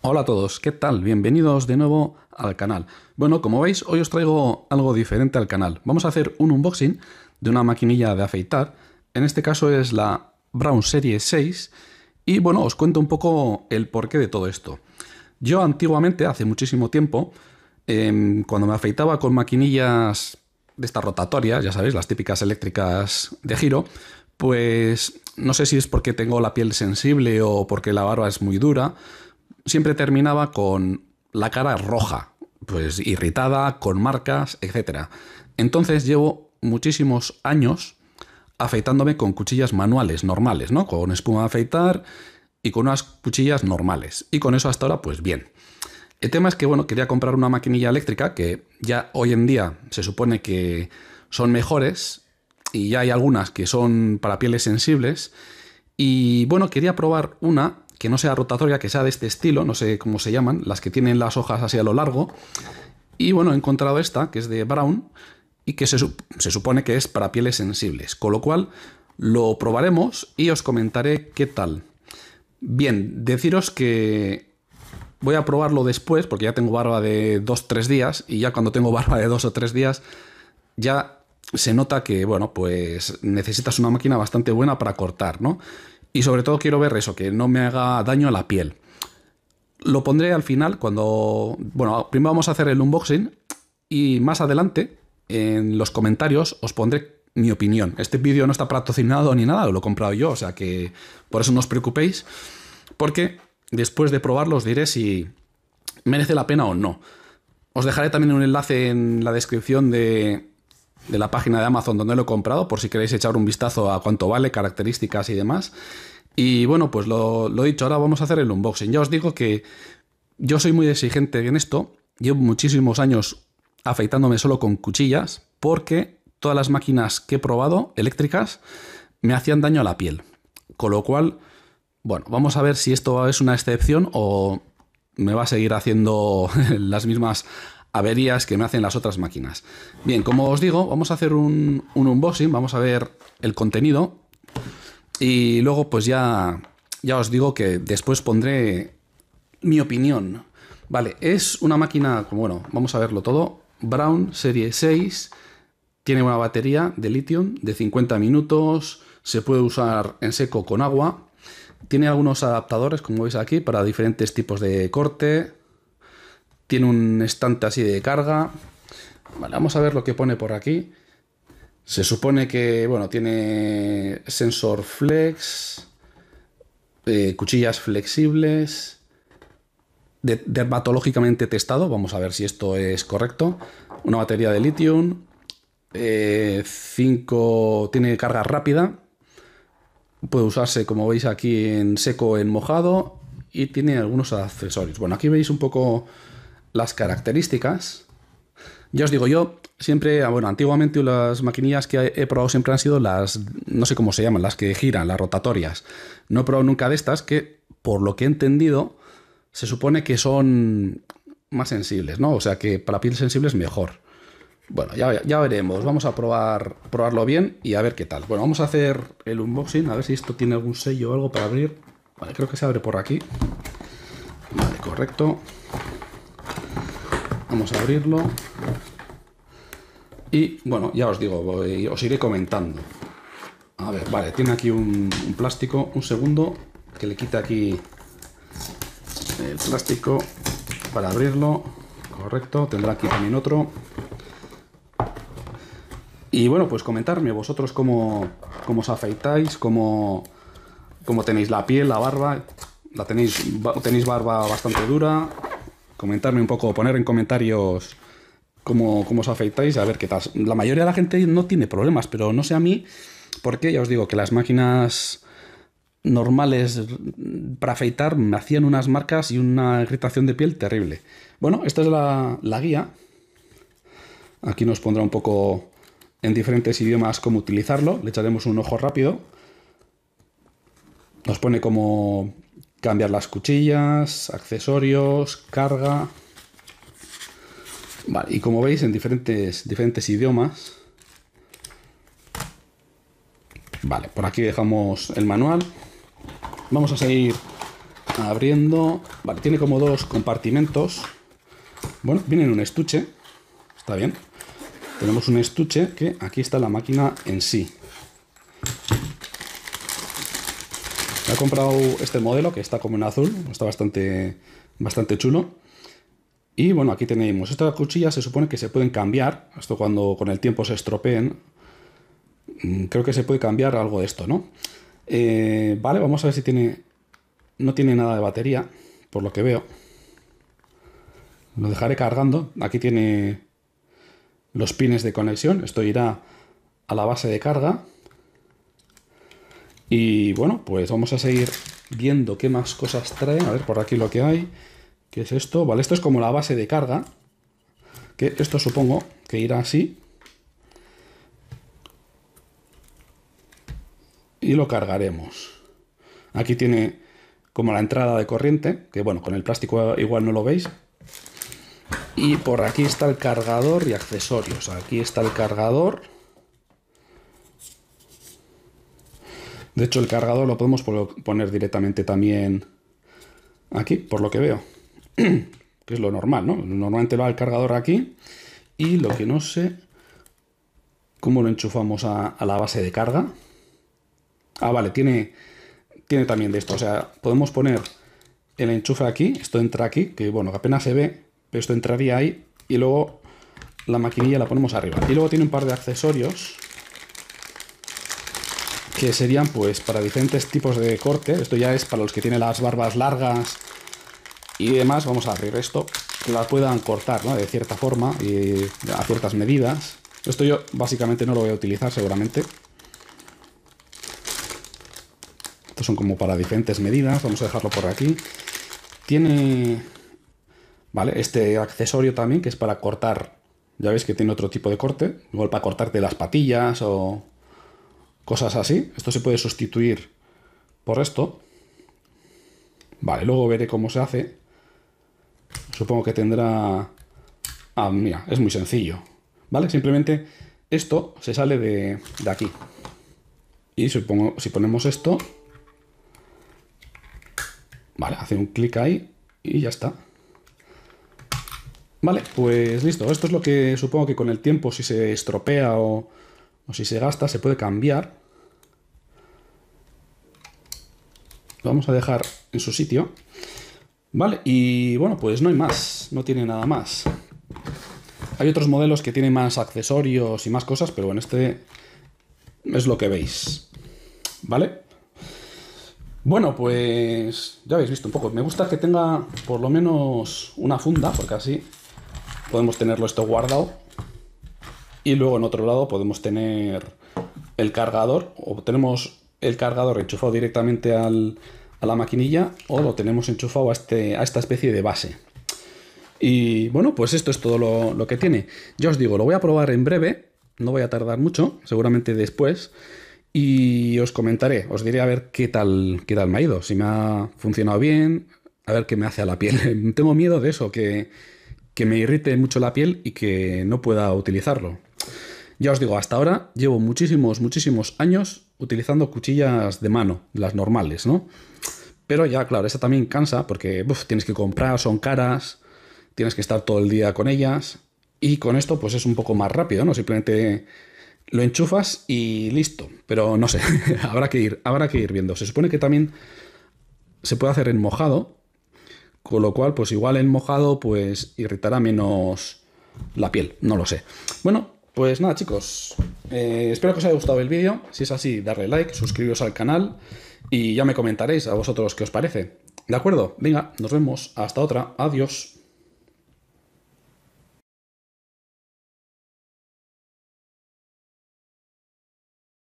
Hola a todos, ¿qué tal? Bienvenidos de nuevo al canal. Bueno, como veis, hoy os traigo algo diferente al canal. Vamos a hacer un unboxing de una maquinilla de afeitar. En este caso es la Brown Serie 6. Y bueno, os cuento un poco el porqué de todo esto. Yo antiguamente, hace muchísimo tiempo, em, cuando me afeitaba con maquinillas de estas rotatorias, ya sabéis, las típicas eléctricas de giro, pues no sé si es porque tengo la piel sensible o porque la barba es muy dura, siempre terminaba con la cara roja, pues irritada, con marcas, etc. Entonces llevo muchísimos años afeitándome con cuchillas manuales, normales, ¿no? Con espuma de afeitar y con unas cuchillas normales. Y con eso hasta ahora, pues bien. El tema es que, bueno, quería comprar una maquinilla eléctrica que ya hoy en día se supone que son mejores y ya hay algunas que son para pieles sensibles. Y bueno, quería probar una que no sea rotatoria, que sea de este estilo, no sé cómo se llaman, las que tienen las hojas así a lo largo. Y bueno, he encontrado esta, que es de Brown, y que se, supone que es para pieles sensibles. Con lo cual, lo probaremos y os comentaré qué tal. Bien, deciros que voy a probarlo después, porque ya tengo barba de 2-3 días, y ya cuando tengo barba de dos o tres días, ya se nota que, bueno, pues necesitas una máquina bastante buena para cortar, ¿no? Y sobre todo quiero ver eso, que no me haga daño a la piel. Lo pondré al final cuando... Bueno, primero vamos a hacer el unboxing y más adelante en los comentarios os pondré mi opinión. Este vídeo no está patrocinado ni nada, lo he comprado yo, o sea que por eso no os preocupéis, porque después de probarlo os diré si merece la pena o no. Os dejaré también un enlace en la descripción de, de la página de Amazon donde lo he comprado, por si queréis echar un vistazo a cuánto vale, características y demás. Y bueno, pues lo, he dicho, ahora vamos a hacer el unboxing. Ya os digo que yo soy muy exigente en esto, llevo muchísimos años afeitándome solo con cuchillas, porque todas las máquinas que he probado, eléctricas, me hacían daño a la piel. Con lo cual, bueno, vamos a ver si esto es una excepción o me va a seguir haciendo las mismas averías que me hacen las otras máquinas. Bien, como os digo, vamos a hacer un, un unboxing, vamos a ver el contenido y luego pues ya, ya os digo que después pondré mi opinión. Vale, es una máquina, como bueno, vamos a verlo todo. Brown Serie 6, tiene una batería de litio de 50 minutos, se puede usar en seco con agua. Tiene algunos adaptadores, como veis aquí, para diferentes tipos de corte. Tiene un estante así de carga. vamos a ver lo que pone por aquí. Se supone que, bueno, tiene sensor flex, eh, cuchillas flexibles, dermatológicamente testado, vamos a ver si esto es correcto, una batería de litio, eh, 5 tiene carga rápida, puede usarse, como veis aquí, en seco, en mojado, y tiene algunos accesorios. Bueno, aquí veis un poco las características. Ya os digo, yo siempre, ah, bueno, antiguamente las maquinillas que he probado siempre han sido las, no sé cómo se llaman, las que giran, las rotatorias. No he probado nunca de estas que, por lo que he entendido, se supone que son más sensibles, ¿no? O sea que para piel sensible es mejor. Bueno, ya, ya, veremos. Vamos a probar, probarlo bien y a ver qué tal. Bueno, vamos a hacer el unboxing, a ver si esto tiene algún sello o algo para abrir. Vale, creo que se abre por aquí. Vale, correcto. Vamos a abrirlo. Y bueno, ya os digo, os iré comentando. A ver, vale, tiene aquí un, plástico. Un segundo, que le quita aquí el plástico para abrirlo. Correcto, tendrá aquí también otro. Y bueno, pues comentarme vosotros cómo, os afeitáis, cómo, cómo tenéis la piel, la barba. La tenéis, tenéis barba bastante dura, comentarme un poco, poner en comentarios cómo, cómo os afeitáis a ver qué tal. La mayoría de la gente no tiene problemas, pero no sé a mí, porque ya os digo que las máquinas normales para afeitar me hacían unas marcas y una irritación de piel terrible. Bueno, esta es la, la guía. Aquí nos pondrá un poco en diferentes idiomas cómo utilizarlo. Le echaremos un ojo rápido. Nos pone como cambiar las cuchillas, accesorios, carga. Vale, y como veis en diferentes, diferentes idiomas. Vale, por aquí dejamos el manual. Vamos a seguir abriendo. Vale, tiene como dos compartimentos. Bueno, viene en un estuche. Está bien. Tenemos un estuche que aquí está la máquina en sí. comprado este modelo que está como en azul, está bastante, bastante chulo. Y bueno, aquí tenemos estas cuchillas, se supone que se pueden cambiar, esto cuando con el tiempo se estropeen, mm, creo que se puede cambiar algo de esto, ¿no? Eh, vale, vamos a ver si tiene, no tiene nada de batería, por lo que veo. Lo dejaré cargando, aquí tiene los pines de conexión, esto irá a la base de carga y bueno, pues vamos a seguir viendo qué más cosas traen. A ver, por aquí lo que hay. ¿Qué es esto? Vale, esto es como la base de carga. Que esto supongo que irá así. Y lo cargaremos. Aquí tiene como la entrada de corriente, que bueno, con el plástico igual no lo veis. Y por aquí está el cargador y accesorios. Aquí está el cargador De hecho, el cargador lo podemos poner directamente también aquí, por lo que veo. que es lo normal, ¿no? Normalmente va el cargador aquí y lo que no sé, ¿cómo lo enchufamos a, la base de carga? Ah, vale, tiene, tiene también de esto. O sea, podemos poner el enchufe aquí, esto entra aquí, que bueno, apenas se ve, pero esto entraría ahí y luego la maquinilla la ponemos arriba. Y luego tiene un par de accesorios que serían pues para diferentes tipos de corte. Esto ya es para los que tienen las barbas largas y demás. Vamos a abrir esto, que puedan cortar ¿no? de cierta forma y a ciertas medidas. Esto yo básicamente no lo voy a utilizar seguramente. Estos son como para diferentes medidas. Vamos a dejarlo por aquí. Tiene... Vale, este accesorio también que es para cortar. Ya veis que tiene otro tipo de corte. Igual para cortarte las patillas o cosas así. Esto se puede sustituir por esto. Vale, luego veré cómo se hace. Supongo que tendrá... Ah, mira, es muy sencillo. ¿Vale? Simplemente esto se sale de, aquí. Y supongo, si ponemos esto... Vale, hace un clic ahí y ya está. Vale, pues listo. Esto es lo que supongo que con el tiempo, si se estropea o, o si se gasta, se puede cambiar. Lo vamos a dejar en su sitio. Vale, y bueno, pues no hay más, no tiene nada más. Hay otros modelos que tienen más accesorios y más cosas, pero bueno, este es lo que veis. ¿Vale? Bueno, pues ya habéis visto un poco. Me gusta que tenga por lo menos una funda, porque así podemos tenerlo esto guardado. Y luego en otro lado podemos tener el cargador, o tenemos el cargador enchufado directamente a la maquinilla o lo tenemos enchufado a, este, a esta especie de base. Y bueno, pues esto es todo lo, que tiene. Ya os digo, lo voy a probar en breve, no voy a tardar mucho, seguramente después, y os comentaré, os diré a ver qué tal, qué tal me ha ido, si me ha funcionado bien, a ver qué me hace a la piel. Tengo miedo de eso, que, que me irrite mucho la piel y que no pueda utilizarlo. Ya os digo, hasta ahora llevo muchísimos, muchísimos años utilizando cuchillas de mano, las normales, ¿no? Pero ya, claro, esa también cansa porque tienes que comprar, son caras, tienes que estar todo el día con ellas. Y con esto, pues es un poco más rápido, ¿no? Simplemente lo enchufas y listo. Pero no sé, habrá, que ir, habrá que ir viendo. Se supone que también se puede hacer en mojado, con lo cual, pues igual en mojado, pues irritará menos la piel, no lo sé. Bueno, pues nada, chicos, eh, espero que os haya gustado el vídeo. Si es así, darle like, suscribiros al canal y ya me comentaréis a vosotros qué os parece. ¿De acuerdo? Venga, nos vemos. Hasta otra. Adiós.